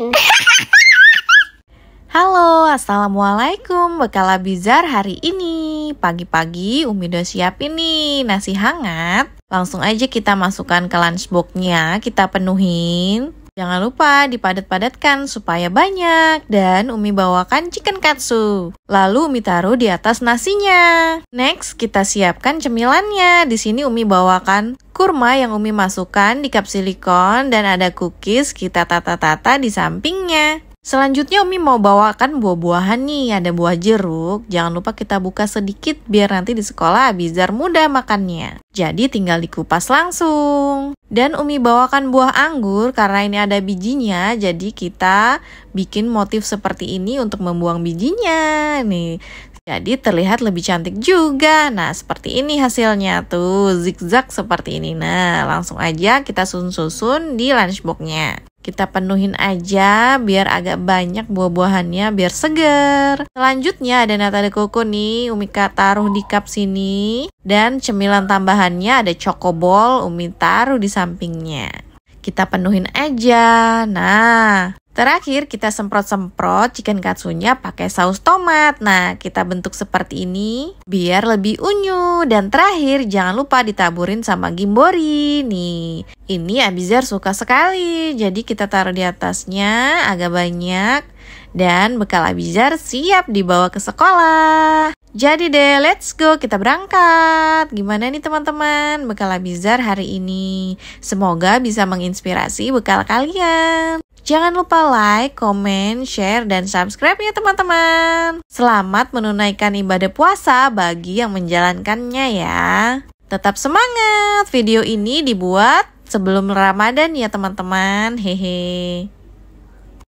lain. Halo, Assalamualaikum Bekala Bizar hari ini Pagi-pagi Umi udah siapin nih nasi hangat Langsung aja kita masukkan ke lunchboxnya Kita penuhin Jangan lupa dipadat-padatkan supaya banyak dan Umi bawakan chicken katsu. Lalu Umi taruh di atas nasinya. Next, kita siapkan cemilannya. Di sini Umi bawakan kurma yang Umi masukkan di cup silikon dan ada cookies kita tata-tata di sampingnya. Selanjutnya Umi mau bawakan buah-buahan nih, ada buah jeruk. Jangan lupa kita buka sedikit biar nanti di sekolah bizar mudah makannya. Jadi tinggal dikupas langsung. Dan Umi bawakan buah anggur karena ini ada bijinya, jadi kita bikin motif seperti ini untuk membuang bijinya. Nih, jadi terlihat lebih cantik juga. Nah, seperti ini hasilnya tuh, zigzag seperti ini. Nah, langsung aja kita susun-susun di lunchboxnya. Kita penuhin aja biar agak banyak buah-buahannya biar seger. Selanjutnya ada nata de coco nih, Umi Kak taruh di cup sini. Dan cemilan tambahannya ada chocobol, Umi taruh di sampingnya kita penuhin aja. Nah, Terakhir, kita semprot-semprot chicken katsunya pakai saus tomat. Nah, kita bentuk seperti ini biar lebih unyu. Dan terakhir, jangan lupa ditaburin sama gimbori. Nih, ini Abizar suka sekali. Jadi kita taruh di atasnya agak banyak. Dan bekal Abizar siap dibawa ke sekolah. Jadi deh, let's go kita berangkat. Gimana nih teman-teman bekal Abizar hari ini? Semoga bisa menginspirasi bekal kalian. Jangan lupa like, komen, share, dan subscribe ya teman-teman. Selamat menunaikan ibadah puasa bagi yang menjalankannya ya. Tetap semangat, video ini dibuat sebelum Ramadan ya teman-teman. Hehe.